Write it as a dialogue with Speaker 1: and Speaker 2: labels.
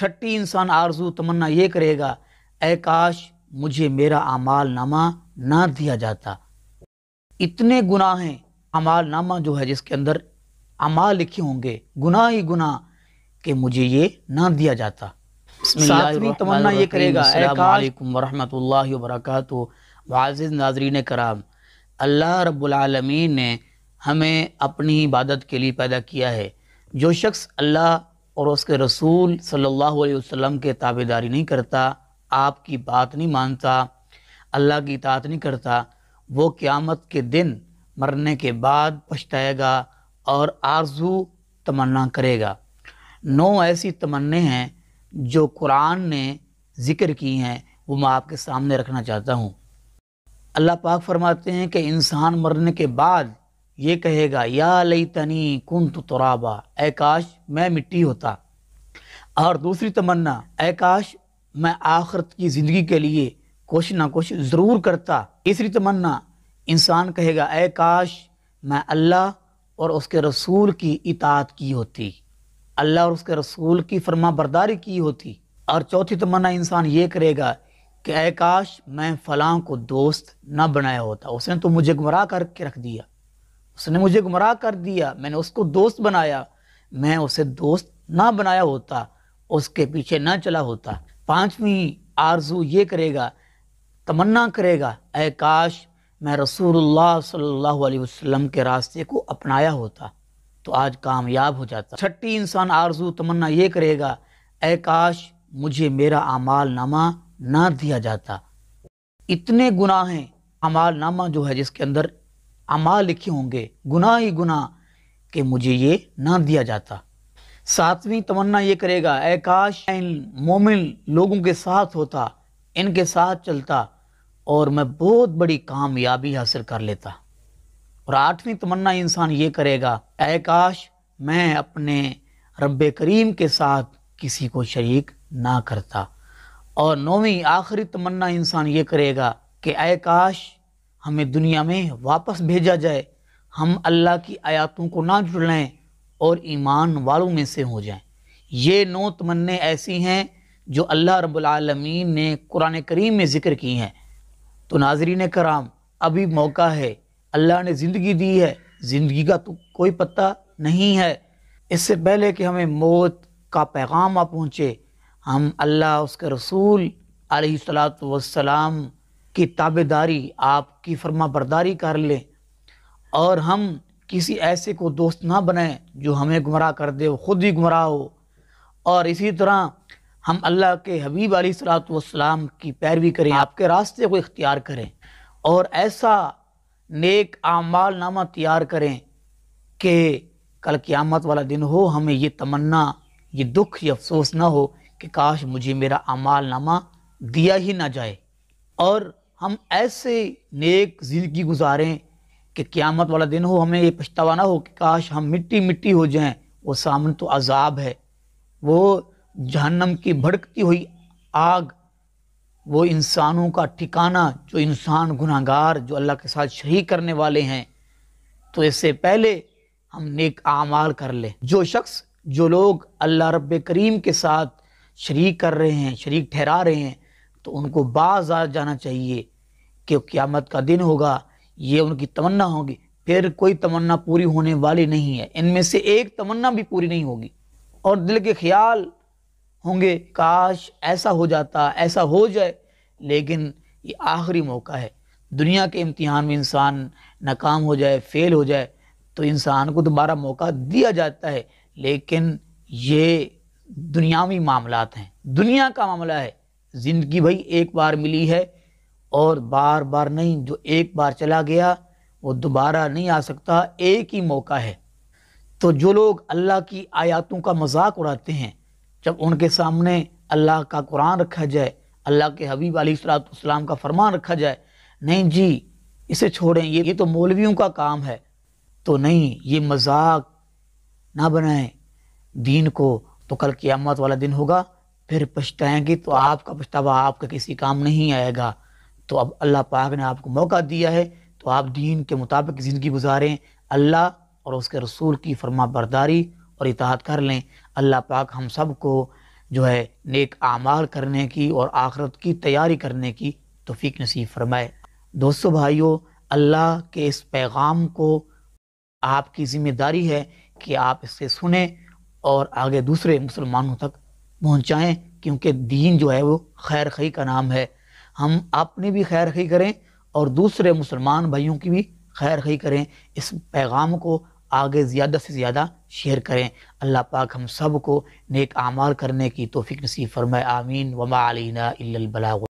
Speaker 1: छठी इंसान आरजू तमन्ना ये करेगा ए काश मुझे मेरा अमाल नामा ना दिया जाता इतने गुनाह हैं अमाल नामा जो है जिसके अंदर अमाल लिखे होंगे गुनाह ही गुनाह के मुझे ये ना दिया जाता तमन्ना ये करेगा वरहमतुल्लाह वबरकत वाजिज नाजरीन कराम अल्लाह रब्लमीन ने हमें अपनी इबादत के लिए पैदा किया है जो शख्स अल्लाह और उसके रसूल सल्लल्लाहु अलैहि वसल्लम के ताबेदारी नहीं करता आपकी बात नहीं मानता अल्लाह की इतात नहीं करता वो क़्यामत के दिन मरने के बाद पछताएगा और आरजू तमन्ना करेगा नौ ऐसी तमन्ने हैं जो कुरान ने ज़िक्र की हैं वो मैं आपके सामने रखना चाहता हूँ अल्लाह पाक फरमाते हैं कि इंसान मरने के बाद ये कहेगा या लई तनी कुन तो तुराबा ऐ काश मैं मिट्टी होता और दूसरी तमन्ना ऐ काश मैं आखरत की ज़िंदगी के लिए कुछ ना कुछ ज़रूर करता तीसरी तमन्ना इंसान कहेगा ए काश मैं अल्लाह और उसके रसूल की इतात की होती अल्लाह और उसके रसूल की फरमा बरदारी की होती और चौथी तमन्ना इंसान ये करेगा कि ऐ काश मैं फ़लाँ को दोस्त ना बनाया होता उसने तो मुझे गुमराह करके रख दिया उसने मुझे गुमराह कर दिया मैंने उसको दोस्त बनाया मैं उसे दोस्त ना बनाया होता उसके पीछे ना चला होता पांचवी आरजू ये करेगा तमन्ना करेगा ए काश मैं रसूलुल्लाह सल्लल्लाहु अलैहि वसल्लम के रास्ते को अपनाया होता तो आज कामयाब हो जाता छठी इंसान आरजू तमन्ना ये करेगा ए काश मुझे मेरा अमाल नामा ना दिया जाता इतने गुनाह हैं अमाल नामा जो है जिसके अंदर अमाल लिखे होंगे गुना ही गुना कि मुझे ये ना दिया जाता सातवीं तमन्ना ये करेगा ए काश इन मोमिन लोगों के साथ होता इनके साथ चलता और मैं बहुत बड़ी कामयाबी हासिल कर लेता और आठवीं तमन्ना इंसान ये करेगा ए काश मैं अपने रब करीम के साथ किसी को शरीक ना करता और नौवीं आखिरी तमन्ना इंसान ये करेगा कि ए काश हमें दुनिया में वापस भेजा जाए हम अल्लाह की आयातों को ना लें और ईमान वालों में से हो जाएं ये नौ तमन्ने ऐसी हैं जो अल्लाह रबालमीन ने कुरान करीम में ज़िक्र की हैं तो नाजरीन कराम अभी मौका है अल्लाह ने ज़िंदगी दी है ज़िंदगी का तो कोई पता नहीं है इससे पहले कि हमें मौत का पैगाम आ पहुँचे हम अल्लाह उसके रसूल सलात वसलाम की ताबेदारी आपकी फर्मा बरदारी कर ले और हम किसी ऐसे को दोस्त ना बनाएं जो हमें गुमराह कर दे वो ख़ुद ही गुमराह हो और इसी तरह हम अल्लाह के हबीब अली वाम की पैरवी करें आपके रास्ते को इख्तियार करें और ऐसा नेक आमाल नामा तैयार करें कि कल क़्यामत वाला दिन हो हमें ये तमन्ना ये दुख ये अफसोस ना हो कि काश मुझे मेरा आमाल नामा दिया ही ना जाए और हम ऐसे नेक ज़िंदगी गुजारें कि क़्यामत वाला दिन हो हमें ये पछतावा ना हो कि काश हम मिट्टी मिट्टी हो जाएं वो सामने तो अजाब है वो जहन्नम की भड़कती हुई आग वो इंसानों का ठिकाना जो इंसान गुनागार जो अल्लाह के साथ शरीक करने वाले हैं तो इससे पहले हम नेक आमाल कर लें जो शख्स जो लोग अल्लाह रब करीम के साथ शरीक कर रहे हैं शरीक ठहरा रहे हैं तो उनको बाज़ार जाना चाहिए कि क़्यामत का दिन होगा ये उनकी तमन्ना होगी फिर कोई तमन्ना पूरी होने वाली नहीं है इनमें से एक तमन्ना भी पूरी नहीं होगी और दिल के ख्याल होंगे काश ऐसा हो जाता ऐसा हो जाए लेकिन ये आखिरी मौका है दुनिया के इम्तिहान में इंसान नाकाम हो जाए फेल हो जाए तो इंसान को दोबारा मौका दिया जाता है लेकिन ये दुनियावी मामला हैं दुनिया का मामला है ज़िंदगी भाई एक बार मिली है और बार बार नहीं जो एक बार चला गया वो दोबारा नहीं आ सकता एक ही मौका है तो जो लोग अल्लाह की आयातों का मजाक उड़ाते हैं जब उनके सामने अल्लाह का कुरान रखा जाए अल्लाह के हबीब अलीसलाम का फरमान रखा जाए नहीं जी इसे छोड़ें ये ये तो मौलवियों का काम है तो नहीं ये मजाक ना बनाएं दीन को तो कल क़ियामत वाला दिन होगा फिर पछताएंगे तो आपका पछतावा आपका किसी काम नहीं आएगा तो अब अल्लाह पाक ने आपको मौका दिया है तो आप दीन के मुताबिक ज़िंदगी गुजारें अल्लाह और उसके रसूल की फरमा बरदारी और इतहात कर लें अल्लाह पाक हम सब को जो है नेक आमाल करने की और आखरत की तैयारी करने की तोफ़ी नसीब फरमाए दोस्तों भाइयों अल्लाह के इस पैगाम को आपकी ज़िम्मेदारी है कि आप इसे सुने और आगे दूसरे मुसलमानों तक पहुँचाएँ क्योंकि दीन जो है वो खैर खी का नाम है हम अपनी भी खैर खी करें और दूसरे मुसलमान भाइयों की भी खैर खी करें इस पैगाम को आगे ज़्यादा से ज़्यादा शेयर करें अल्लाह पाक हम सब को नेक आमाल करने की तोफ़ी नसीब फरमाए आमीन वमा अलीना इल्लल बलाग